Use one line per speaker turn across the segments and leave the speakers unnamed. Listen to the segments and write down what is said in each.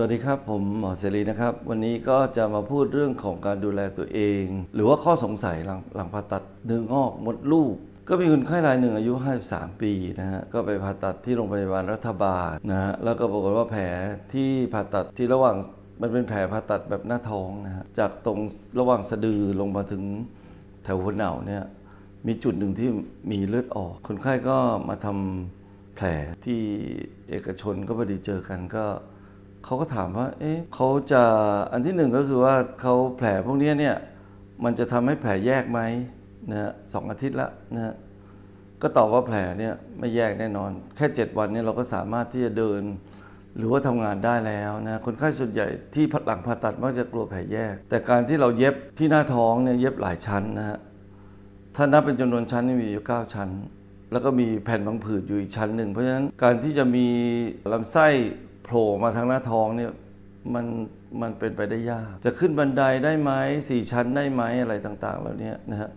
สวัสดีครับผมหมอเสรีนะครับ วันนี้ก็จะมาพูดเรื่องของการดูแลตัวเอง หรือว่าข้อสงสัยหลังหลังผ่าตัดเนื้องอกมดลูกก็มีคนไข้รายหนึ่งอายุ 53 ปีนะฮะก็ไปผ่าตัดที่โรงพยาบาลรัฐบาลนะฮะแล้วก็ปรากฏว่าแผลที่ผ่าตัดที่ระหว่างมันเป็นแผลผ่าตัดแบบหน้าท้องนะฮะจากตรงระหว่างสะดือลงมาถึงแถวหัวเหน่าเนี่ยมีจุดหนึ่งที่มีเลือดออก คนไข้ก็มาทำแผลที่เอกชนก็พอดีเจอกันก็เขาก็ถามว่า เอ๊ะเขาจะ อันที่หนึ่งก็คือว่าเขาแผลพวกนี้เนี่ย มันจะทำให้แผลแยกไหมนะฮะสองอาทิตย์ละนะฮะก็ตอบว่าแผลเนี่ยไม่แยกแน่นอน แค่ 7 วันเนี่ยเราก็สามารถที่จะเดิน หรือว่าทำงานได้แล้วนะ คนไข้ส่วนใหญ่ที่หลังผ่าตัดมักจะกลัวแผลแยก แต่การที่เราเย็บที่หน้าท้องเนี่ยเย็บหลายชั้นนะฮะ ถ้านับเป็นจำนวนชั้นนี่มีอยู่ 9 ชั้น แล้วก็มีแผ่นบางผืดอยู่อีกชั้นหนึ่ง เพราะฉะนั้นการที่จะมีลำไส้โผล่มาทางหน้าท้องเนี่ยมัน มันเป็นไปได้ยาก จะขึ้นบันไดได้ไหมสี่ชั้นได้ไหมอะไรต่างๆแล้วเนี่ยนะฮะ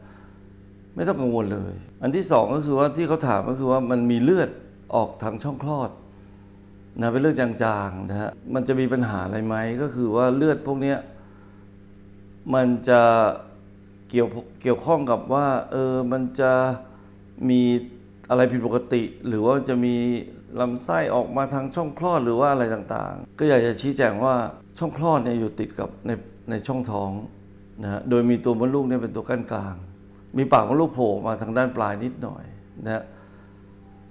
ไม่ต้องกังวลเลย อันที่สองก็คือว่าที่เขาถามก็คือว่ามันมีเลือดออกทางช่องคลอดนะเป็นเลือดจางๆนะฮะมันจะมีปัญหาอะไรไหมก็คือว่าเลือดพวกนี้มันจะเกี่ยวเกี่ยวข้องกับว่าเออมันจะมีอะไรผิดปกติ หรือว่าจะมีลำไส้ออกมาทางช่องคลอดหรือว่าอะไรต่างๆ ก็อยากจะชี้แจงว่าช่องคลอดเนี่ยอยู่ติดกับในในช่องท้องนะฮะ โดยมีตัวมดลูกเนี่ยเป็นตัวกั้นกลาง มีปากมดลูกโผล่มาทางด้านปลายนิดหน่อยนะ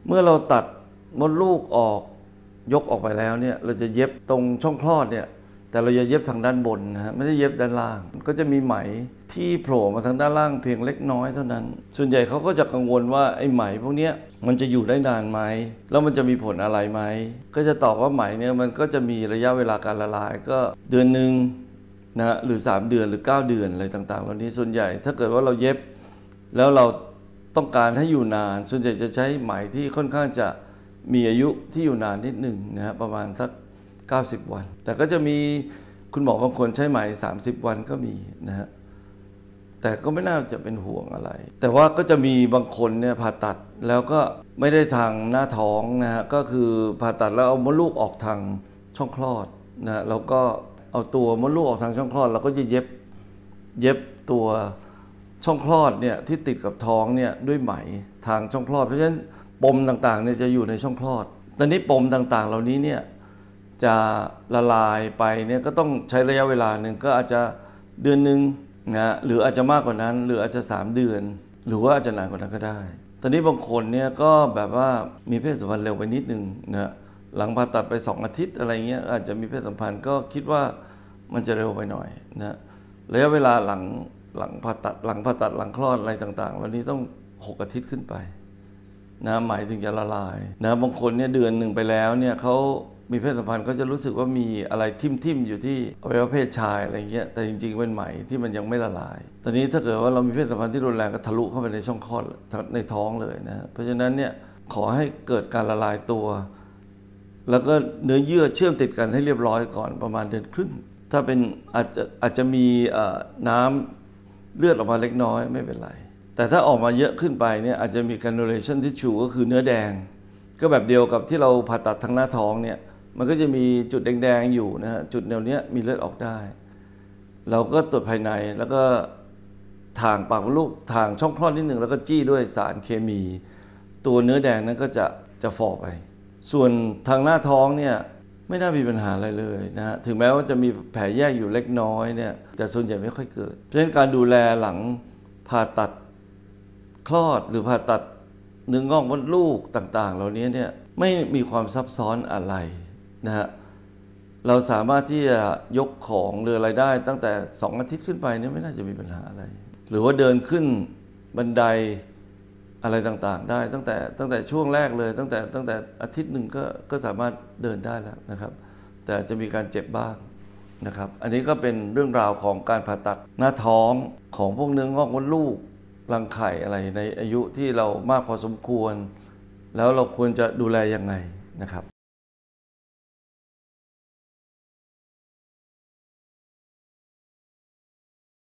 เมื่อเราตัดมดลูกออกยกออกไปแล้วเนี่ยเราจะเย็บตรงช่องคลอดเนี่ยแต่เราจะเย็บทางด้านบนนะฮะไม่ได้เย็บด้านล่างก็จะมีไหมที่โผล่มาทางด้านล่างเพียงเล็กน้อยเท่านั้น ส่วนใหญ่เขาก็จะกังวลว่าไอ้ไหม พวกเนี้ยมันจะอยู่ได้นานไหมแล้วมันจะมีผลอะไรไหมก็จะตอบว่าไหมเนี่ยมันก็จะมีระยะเวลาการละลายก็เดือนหนึ่งนะฮะหรือ 3 เดือนหรือ 9 เดือนอะไรต่างๆเหล่านี้ส่วนใหญ่ถ้าเกิดว่าเราเย็บแล้วเราต้องการให้อยู่นาน ส่วนใหญ่จะใช้ไหมที่ค่อนข้างจะมีอายุที่อยู่นานนิดหนึ่งนะฮะประมาณสัก90 วัน แต่ก็จะมีคุณหมอบางคนใช้ไหม30 วันก็มีนะฮะ แต่ก็ไม่น่าจะเป็นห่วงอะไร แต่ว่าก็จะมีบางคนเนี่ยผ่าตัดแล้วก็ไม่ได้ทางหน้าท้องนะฮะ ก็คือผ่าตัดแล้วเอามดลูกออกทางช่องคลอดนะแล้วก็เอาตัวมดลูกออกทางช่องคลอด เราก็จะเย็บเย็บตัวช่องคลอดเนี่ยที่ติดกับท้องเนี่ยด้วยไหมทางช่องคลอด เพราะฉะนั้นปมต่างๆเนี่ยจะอยู่ในช่องคลอด ตอนนี้ปมต่าง ๆเหล่านี้เนี่ยจะละลายไปเนี่ยก็ต้องใช้ระยะเวลาหนึ่งก็อาจจะเดือนหนึ่งนะหรืออาจจะมากกว่านั้นหรืออาจจะ3เดือน หรือว่าอาจจะนานกว่านั้นก็ได้ ตอนนี้บางคนเนี่ยก็แบบว่ามีเพศสัมพันธ์เร็วไปนิดนึงนะหลังผ่าตัดไป 2อาทิตย์อะไรเงี้ยอาจจะมีเพศสัมพันธ์ก็คิดว่ามันจะเร็วไปหน่อยนะระยะเวลาหลังหลังผ่าตัด หลังผ่าตัดหลังคลอดอะไรต่างๆแล้วนี้ต้อง6อาทิตย์ขึ้นไปนะหมายถึงจะละลายนะบางคนเนี่ยเดือนหนึ่งไปแล้วเนี่ยเขามีเพศสัมพันธ์ก็จะรู้สึกว่ามีอะไรทิ่มๆอยู่ที่อวัยวะเพศชายอะไรเงี้ย แต่จริง ๆ เป็นไหมที่มันยังไม่ละลาย ตอนนี้ถ้าเกิดว่าเรามีเพศสัมพันธ์ที่รุนแรงก็ทะลุเข้าไปในช่องคลอดในท้องเลยนะ เพราะฉะนั้นเนี่ยขอให้เกิดการละลายตัว แล้วก็เนื้อเยื่อเชื่อมติดกันให้เรียบร้อยก่อนประมาณเดือนครึ่งถ้าเป็นอาจจะอาจจะมีน้ำเลือดออกมาเล็กน้อยไม่เป็นไร แต่ถ้าออกมาเยอะขึ้นไปเนี่ยอาจจะมีการ n นเรชันท t i ชู u ก็คือเนื้อแดง ก็แบบเดียวกับที่เราผ่าตัดทางหน้าท้องเนี่ยมันก็จะมีจุดแดง ๆอยู่นะฮะจุดแนวเนี้ยมีเลือดออกได้ เราก็ตรวจภายในแล้วก็ทางปากมดลูกทางช่องคลอดนิดหนึ่งแล้วก็จี้ด้วยสารเคมี ตัวเนื้อแดงนั้นก็จะจะฟอไป ส่วนทางหน้าท้องเนี่ยไม่น่ามีปัญหาอะไรเลยนะฮะถึงแม้ว่าจะมีแผลแยกอยู่เล็กน้อยเนี่ยแต่ส่วนใหญ่ไม่ค่อยเกิด เพราะฉะนั้นการดูแลหลังผ่าตัดคลอดหรือผ่าตัดเนื้องอกมดลูกต่างๆ เหล่านี้เนี่ยไม่มีความซับซ้อนอะไรนะฮะเราสามารถที่จะยกของเรืออะไรได้ตั้งแต่ 2 อาทิตย์ขึ้นไปนี่ไม่น่าจะมีปัญหาอะไร หรือว่าเดินขึ้นบันไดอะไรต่างๆ ได้ตั้งแต่ตั้งแต่ช่วงแรกเลย ตั้งแต่ตั้งแต่อาทิตย์หนึ่งก็ก็สามารถเดินได้แล้วนะครับ แต่จะมีการเจ็บบ้างนะครับ อันนี้ก็เป็นเรื่องราวของการผ่าตัดหน้าท้องของพวกเนื้องอกมดลูกรังไข่อะไรในอายุที่เรามากพอสมควร แล้วเราควรจะดูแลยังไงนะครับ